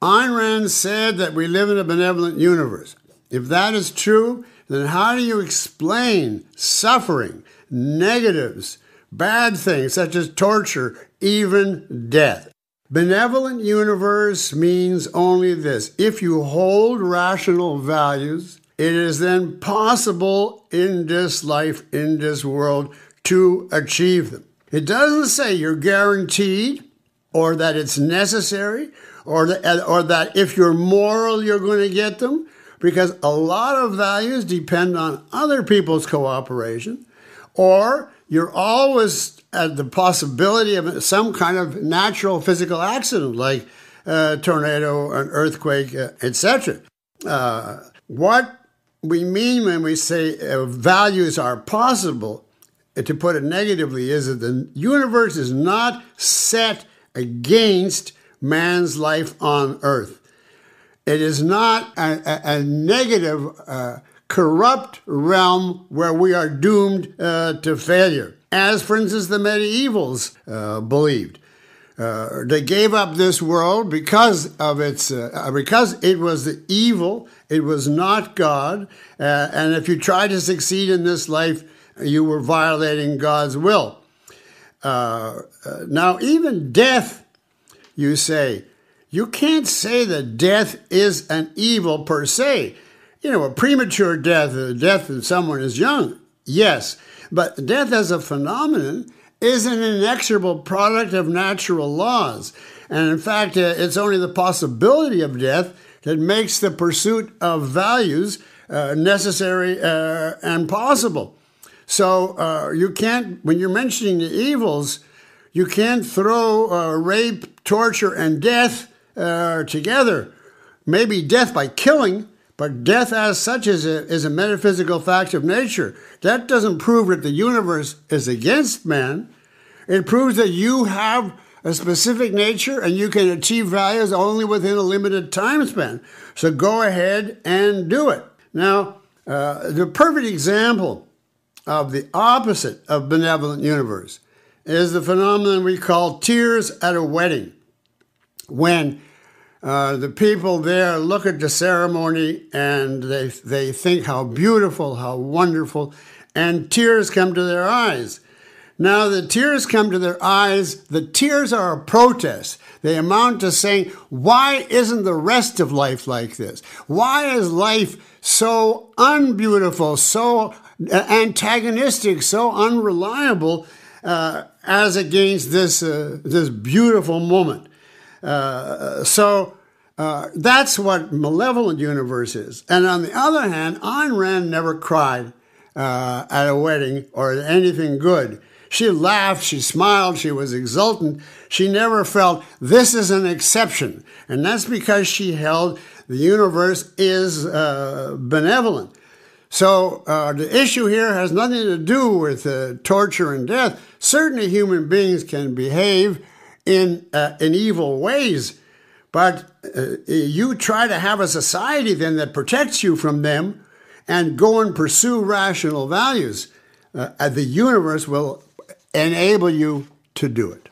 Ayn Rand said that we live in a benevolent universe. If that is true, then how do you explain suffering, negatives, bad things such as torture, even death? Benevolent universe means only this if you hold rational values it is then possible in this life, in this world, to achieve them. It doesn't say you're guaranteed or that it's necessary or that, or that if you're moral, you're going to get them, because a lot of values depend on other people's cooperation, or you're always at the possibility of some kind of natural physical accident like a tornado, an earthquake, uh, etc. Uh, what we mean when we say uh, values are possible, uh, to put it negatively, is that the universe is not set against man's life on earth. It is not a, a, a negative, uh, corrupt realm where we are doomed uh, to failure, as, for instance, the medievals uh, believed. Uh, they gave up this world because of its uh, because it was the evil it was not God. Uh, and if you try to succeed in this life, you were violating God's will. Uh, uh, now, even death, you say, you can't say that death is an evil per se. You know, a premature death, a death when someone is young, yes. But death as a phenomenon is an inexorable product of natural laws. And in fact, uh, it's only the possibility of death that makes the pursuit of values uh, necessary uh, and possible. So uh, you can't, when you're mentioning the evils, you can't throw uh, rape, torture, and death uh, together. Maybe death by killing, but death as such is a, is a metaphysical fact of nature. That doesn't prove that the universe is against man. It proves that you have a specific nature, and you can achieve values only within a limited time span. So go ahead and do it. Now, uh, the perfect example of the opposite of benevolent universe is the phenomenon we call tears at a wedding. When uh, the people there look at the ceremony and they, they think how beautiful, how wonderful, and tears come to their eyes. Now the tears come to their eyes. The tears are a protest. They amount to saying, why isn't the rest of life like this? Why is life so unbeautiful, so uh, antagonistic, so unreliable uh, as against this, uh, this beautiful moment? Uh, so uh, that's what malevolent universe is. And on the other hand, Ayn Rand never cried uh, at a wedding or anything good. She laughed, she smiled, she was exultant. She never felt this is an exception. And that's because she held the universe is uh, benevolent. So uh, the issue here has nothing to do with uh, torture and death. Certainly, human beings can behave in uh, in evil ways, but uh, you try to have a society then that protects you from them, and go and pursue rational values. Uh, the universe will enable you to do it.